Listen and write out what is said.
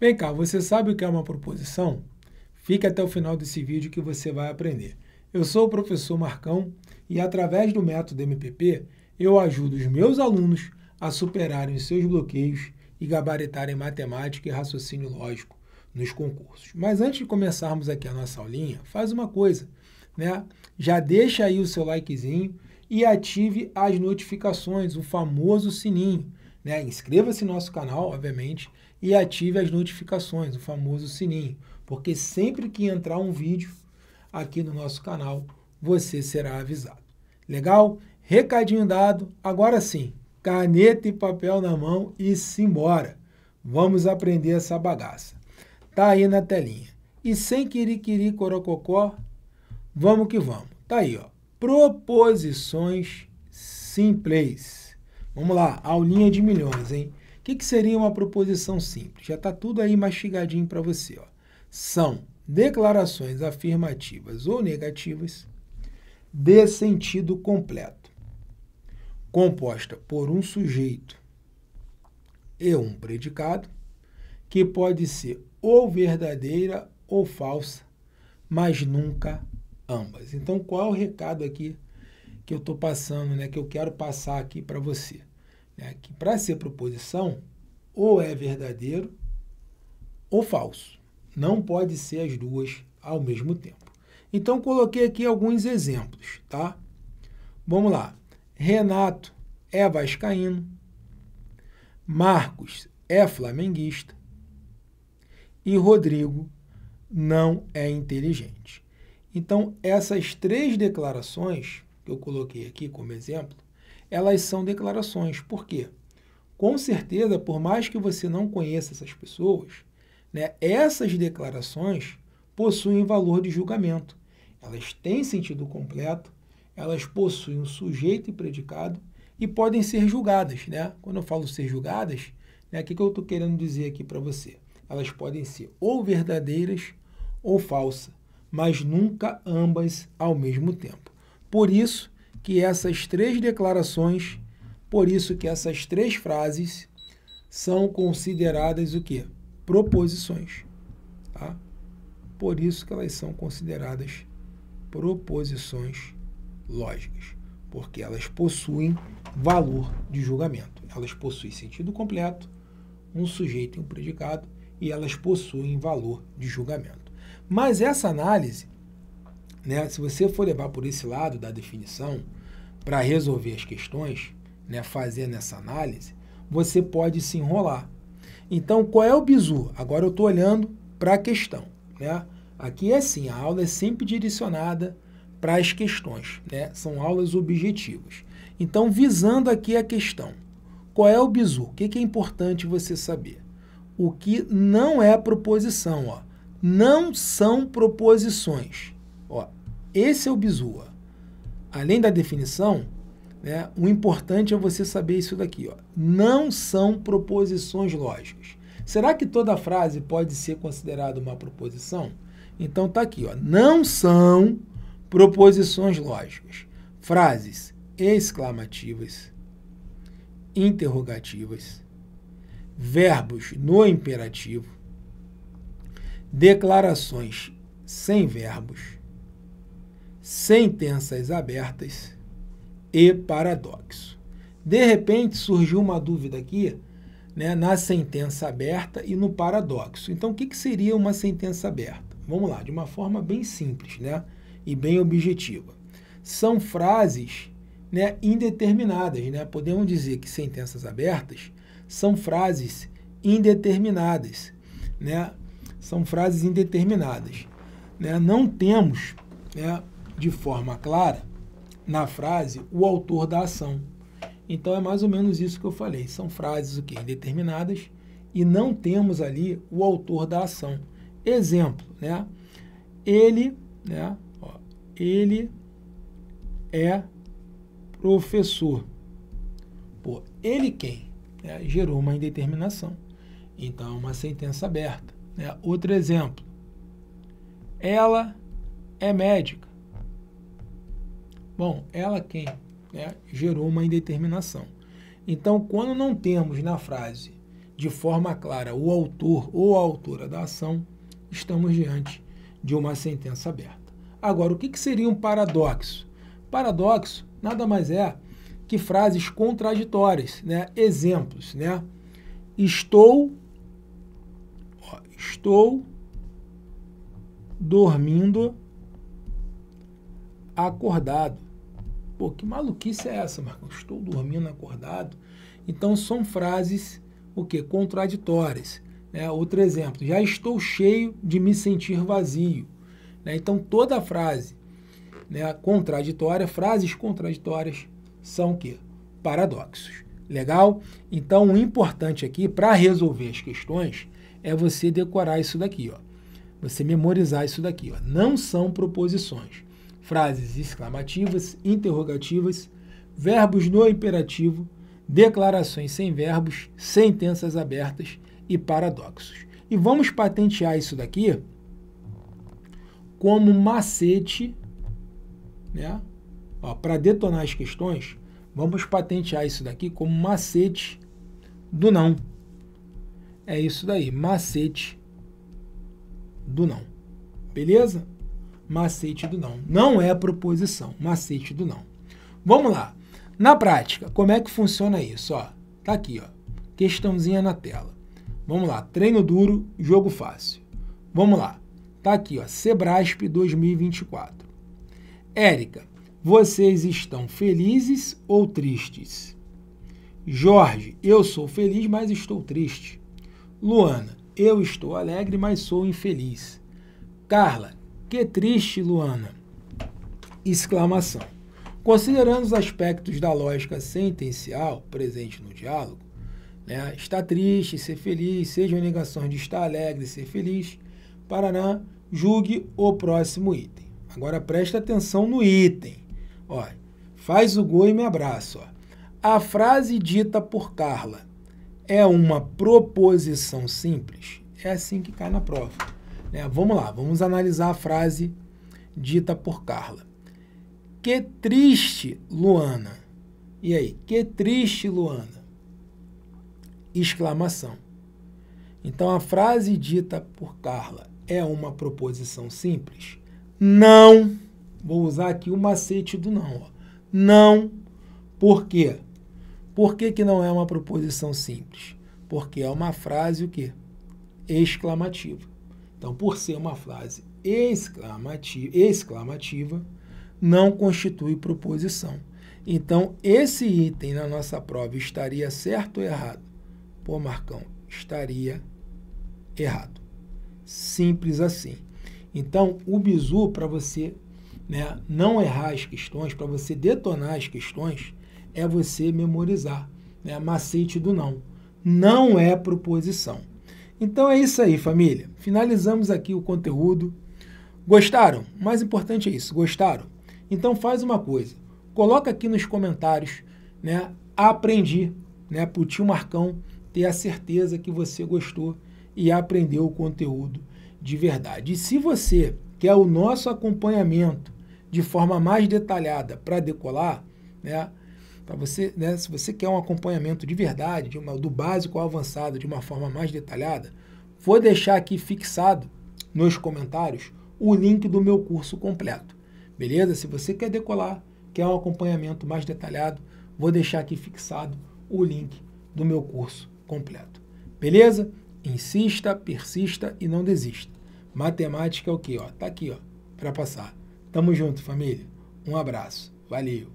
Vem cá, você sabe o que é uma proposição? Fique até o final desse vídeo que você vai aprender. Eu sou o professor Marcão e, através do método MPP, eu ajudo os meus alunos a superarem os seus bloqueios e gabaritarem matemática e raciocínio lógico nos concursos. Mas antes de começarmos aqui a nossa aulinha, faz uma coisa, né? Já deixa aí o seu likezinho e ative as notificações, o famoso sininho, né? Inscreva-se no nosso canal, obviamente, e ative as notificações, o famoso sininho, porque sempre que entrar um vídeo aqui no nosso canal, você será avisado. Legal? Recadinho dado. Agora sim, caneta e papel na mão e simbora. Vamos aprender essa bagaça. Tá aí na telinha. E sem quiriquiri corococó, vamos que vamos. Tá aí, ó. Proposições simples. Vamos lá, aulinha de milhões, hein? que, que seria uma proposição simples? Já está tudo aí mastigadinho para você. Ó. São declarações afirmativas ou negativas de sentido completo, composta por um sujeito e um predicado, que pode ser ou verdadeira ou falsa, mas nunca ambas. Então, qual é o recado aqui que eu estou passando, né, que eu quero passar aqui para você? né, que para ser proposição, ou é verdadeiro ou falso. Não pode ser as duas ao mesmo tempo. Então, coloquei aqui alguns exemplos, tá? Vamos lá. Renato é vascaíno. Marcos é flamenguista. E Rodrigo não é inteligente. Então, essas três declarações que eu coloquei aqui como exemplo elas são declarações. Por quê? Com certeza, por mais que você não conheça essas pessoas, né, essas declarações possuem valor de julgamento. Elas têm sentido completo, elas possuem um sujeito e predicado e podem ser julgadas. Né? Quando eu falo ser julgadas, né, o que, que eu estou querendo dizer aqui para você? Elas podem ser ou verdadeiras ou falsas, mas nunca ambas ao mesmo tempo. Por isso, que essas três declarações, por isso que essas três frases são consideradas o quê? Proposições. Tá? Por isso que elas são consideradas proposições lógicas, porque elas possuem valor de julgamento. Elas possuem sentido completo, um sujeito e um predicado, e elas possuem valor de julgamento. Mas essa análise né, se você for levar por esse lado da definição, para resolver as questões, né, fazer nessa análise, você pode se enrolar. Então, qual é o bizu? Agora eu estou olhando para a questão. Né? Aqui é assim, a aula é sempre direcionada para as questões, né? são aulas objetivas. Então, visando aqui a questão, qual é o bizu? O que, é importante você saber? O que não é proposição, ó. não são proposições. Esse é o Bizua. Além da definição, né, o importante é você saber isso daqui. Ó. Não são proposições lógicas. Será que toda frase pode ser considerada uma proposição? Então tá aqui, ó. Não são proposições lógicas. Frases exclamativas, interrogativas, verbos no imperativo, declarações sem verbos, sentenças abertas e paradoxo. De repente surgiu uma dúvida aqui né, na sentença aberta e no paradoxo. Então, o que, que seria uma sentença aberta? Vamos lá, de uma forma bem simples né, e bem objetiva. São frases né, indeterminadas. Né? Podemos dizer que sentenças abertas são frases indeterminadas. Né? São frases indeterminadas. Né? Não temos né, de forma clara na frase o autor da ação. Então é mais ou menos isso que eu falei. São frases o quê? indeterminadas e não temos ali o autor da ação. Exemplo, né? Ele, né? Ó, ele é professor. Pô, ele quem? É, gerou uma indeterminação. Então, uma sentença aberta. Né? Outro exemplo. Ela é médica. Bom, ela quem né, gerou uma indeterminação. Então, quando não temos na frase de forma clara o autor ou a autora da ação, estamos diante de uma sentença aberta. Agora, o que seria um paradoxo? Paradoxo nada mais é que frases contraditórias, né? Exemplos, né? Estou ó, estou dormindo acordado. Pô, que maluquice é essa, Marcos? Estou dormindo acordado. Então são frases o que contraditórias. Né? Outro exemplo: já estou cheio de me sentir vazio. Né? Então toda frase né, contraditória, frases contraditórias são o que paradoxos. Legal? Então o importante aqui para resolver as questões é você decorar isso daqui, ó. Você memorizar isso daqui, ó. Não são proposições frases exclamativas, interrogativas, verbos no imperativo, declarações sem verbos, sentenças abertas e paradoxos. E vamos patentear isso daqui como macete, né? Para detonar as questões, vamos patentear isso daqui como macete do não. É isso daí, macete do não. Beleza? Macete do não. Não é proposição, macete do não. Vamos lá. Na prática, como é que funciona isso? Ó, tá aqui, ó. Questãozinha na tela. Vamos lá. Treino duro, jogo fácil. Vamos lá. Tá aqui, ó. Sebrasp 2024. Érica, vocês estão felizes ou tristes? Jorge, eu sou feliz, mas estou triste. Luana, eu estou alegre, mas sou infeliz. Carla, que triste, Luana! Exclamação. Considerando os aspectos da lógica sentencial presente no diálogo, né? triste, ser feliz, sejam negações de estar alegre, ser feliz, Paraná, julgue o próximo item. Agora presta atenção no item. Ó, faz o gol e me abraça. Ó. A frase dita por Carla é uma proposição simples? É assim que cai na prova. Né? Vamos lá, vamos analisar a frase dita por Carla. Que triste, Luana. E aí, que triste, Luana. Exclamação. Então a frase dita por Carla é uma proposição simples? Não. Vou usar aqui o macete do não. Ó. Não. Por quê? Por que, que não é uma proposição simples? Porque é uma frase o quê? Exclamativa. Então, por ser uma frase exclamativa, exclamativa não constitui proposição. Então, esse item na nossa prova estaria certo ou errado? Pô, Marcão, estaria errado. Simples assim. Então, o bizu, para você né, não errar as questões, para você detonar as questões, é você memorizar. Né, macete do não. Não é proposição. Então é isso aí, família. Finalizamos aqui o conteúdo. Gostaram? O mais importante é isso, gostaram? Então faz uma coisa, coloca aqui nos comentários, né? Aprendi, né? Para o tio Marcão ter a certeza que você gostou e aprendeu o conteúdo de verdade. E se você quer o nosso acompanhamento de forma mais detalhada para decolar, né? para você, né, se você quer um acompanhamento de verdade, de uma, do básico ao avançado, de uma forma mais detalhada, vou deixar aqui fixado nos comentários o link do meu curso completo. Beleza? Se você quer decolar, quer um acompanhamento mais detalhado, vou deixar aqui fixado o link do meu curso completo. Beleza? Insista, persista e não desista. Matemática é o quê, Ó, tá aqui, ó, para passar. Tamo junto, família. Um abraço. Valeu.